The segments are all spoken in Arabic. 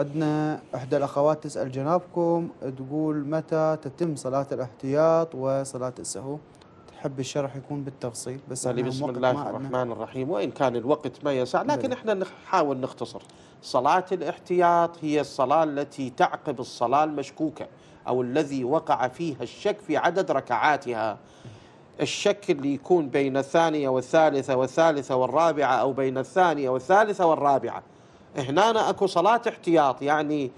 عندنا إحدى الأخوات تسأل جنابكم تقول متى تتم صلاة الاحتياط وصلاة السهو تحب الشرح يكون بالتفصيل بس يعني بسم الله الرحمن الرحيم وإن كان الوقت ما يسع لكن نعم. احنا نحاول نختصر صلاة الاحتياط هي الصلاة التي تعقب الصلاة المشكوكة أو الذي وقع فيها الشك في عدد ركعاتها الشك اللي يكون بين الثانية والثالثة والثالثة والرابعة أو بين الثانية والثالثة والرابعة هنا أنا اكو صلاه احتياط يعني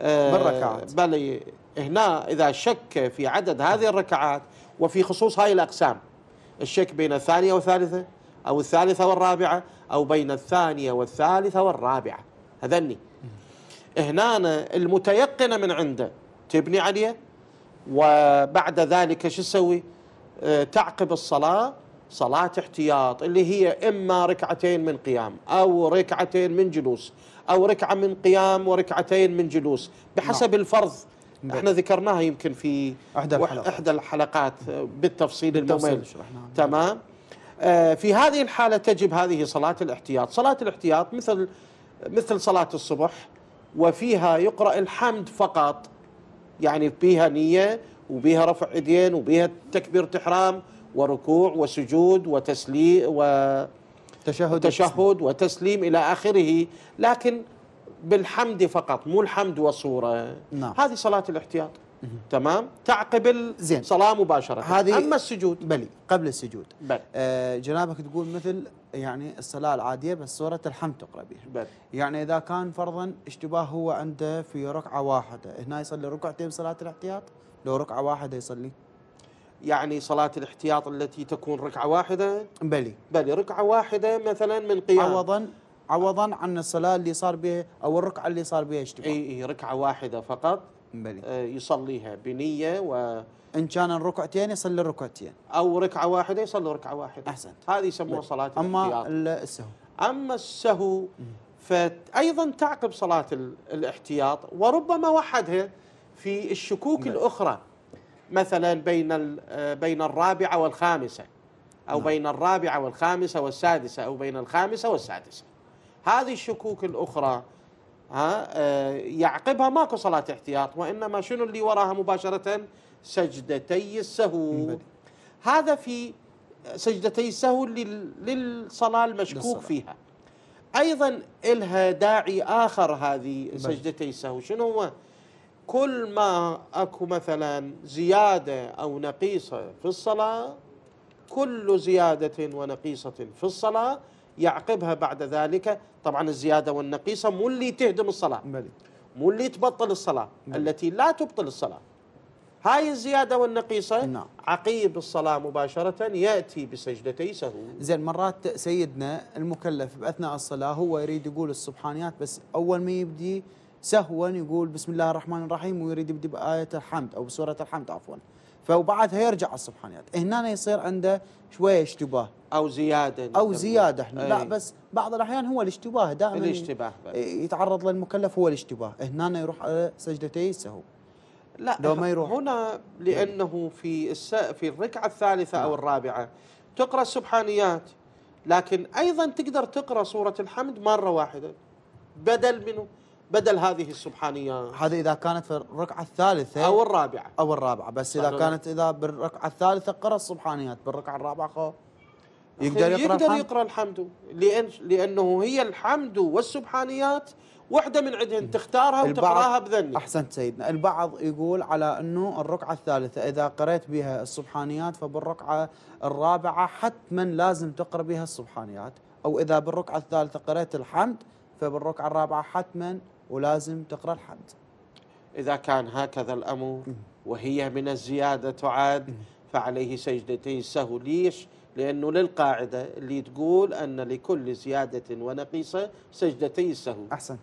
بالركعات آه، بل هنا اذا شك في عدد هذه الركعات وفي خصوص هاي الاقسام الشك بين الثانيه والثالثه او الثالثه والرابعه او بين الثانيه والثالثه والرابعه هذني هنا المتيقنه من عنده تبني عليه وبعد ذلك شو تسوي؟ آه، تعقب الصلاه صلاة احتياط اللي هي إما ركعتين من قيام أو ركعتين من جلوس أو ركعة من قيام وركعتين من جلوس بحسب نعم. الفرض نعم. احنا ذكرناها يمكن في احدى الحلقات, إحدى الحلقات آه، بالتفصيل, بالتفصيل الممل نعم. تمام آه في هذه الحالة تجب هذه صلاة الاحتياط صلاة الاحتياط مثل مثل صلاة الصبح وفيها يقرأ الحمد فقط يعني بها نية وبها رفع ايدين وبها تكبيرة إحرام وركوع وسجود وتسليم وتشهد تشهد وتسليم إلى آخره لكن بالحمد فقط مو الحمد والصورة نعم. هذه صلاة الاحتياط تمام تعقب الصلاة مباشرة هذه أما السجود بلي قبل السجود بل. آه جنابك تقول مثل يعني الصلاة العادية بس سورة الحمد تقرأ بها يعني إذا كان فرضا اشتباه هو عنده في ركعة واحدة هنا يصلي ركعتين صلاه الاحتياط لو ركعة واحدة يصلي يعني صلاة الاحتياط التي تكون ركعة واحدة بلي بلي ركعة واحدة مثلا من قيام عوضا عوضا عن الصلاة اللي صار بها أو الركعة اللي صار بها اجتماع أي أي ركعة واحدة فقط بلي آه يصليها بنية و إن كان الركعتين يصلي الركعتين أو ركعة واحدة يصلي ركعة واحدة أحسنت هذه يسموها صلاة الاحتياط أما السهو أما السهو فأيضا تعقب صلاة الاحتياط وربما وحدها في الشكوك بلي. الأخرى مثلا بين آه، بين الرابعه والخامسه او نعم. بين الرابعه والخامسه والسادسه او بين الخامسه والسادسه هذه الشكوك الاخرى ها آه، يعقبها ماكو صلاه احتياط وانما شنو اللي وراها مباشره سجدتي السهو هذا في سجدتي السهو للصلاه المشكوك فيها ايضا الها داعي اخر هذه سجدتي السهو شنو هو؟ كل ما اكو مثلا زياده او نقيصه في الصلاه كل زياده ونقيصه في الصلاه يعقبها بعد ذلك طبعا الزياده والنقيصه مو اللي تهدم الصلاه مو اللي تبطل الصلاه التي لا تبطل الصلاه هاي الزياده والنقيصه نعم. عقيب الصلاه مباشره ياتي بسجدتي سهو زين مرات سيدنا المكلف باثناء الصلاه هو يريد يقول السبحانيات بس اول ما يبدي سهوا يقول بسم الله الرحمن الرحيم ويريد يبدي بآية الحمد أو بسورة الحمد عفوا فبعدها يرجع على السبحانيات هنا يصير عنده شوية اشتباه أو زيادة أو زيادة احنا لا إيه. بس بعض الأحيان هو الاشتباه دائما الاشتباه يتعرض للمكلف هو الاشتباه هنا يروح على سجدتي السهو لا لو ما يروح هنا لأنه في الس... في الركعة الثالثة أو نعم. الرابعة تقرأ السبحانيات لكن أيضا تقدر تقرأ سورة الحمد مرة واحدة بدل منه بدل هذه السبحانيات هذه اذا كانت في الركعه الثالثه او الرابعه او الرابعه بس اذا كانت اذا بالركعه الثالثه قرا السبحانيات بالركعه الرابعه خو يقدر يقرا يقدر الحمد؟ يقرا الحمد لأن لانه هي الحمد والسبحانيات وحده من عندهن تختارها وتقراها بذني احسنت سيدنا البعض يقول على انه الركعه الثالثه اذا قرأت بها السبحانيات فبالركعه الرابعه حتما لازم تقرا بها السبحانيات او اذا بالركعه الثالثه قرأت الحمد فبالركعه الرابعه حتما ولازم تقرا الحد إذا كان هكذا الأمر وهي من الزيادة تعاد فعليه سجدتين سهو ليش لأنه للقاعدة اللي تقول أن لكل زيادة ونقيصة سجدتين سهو أحسن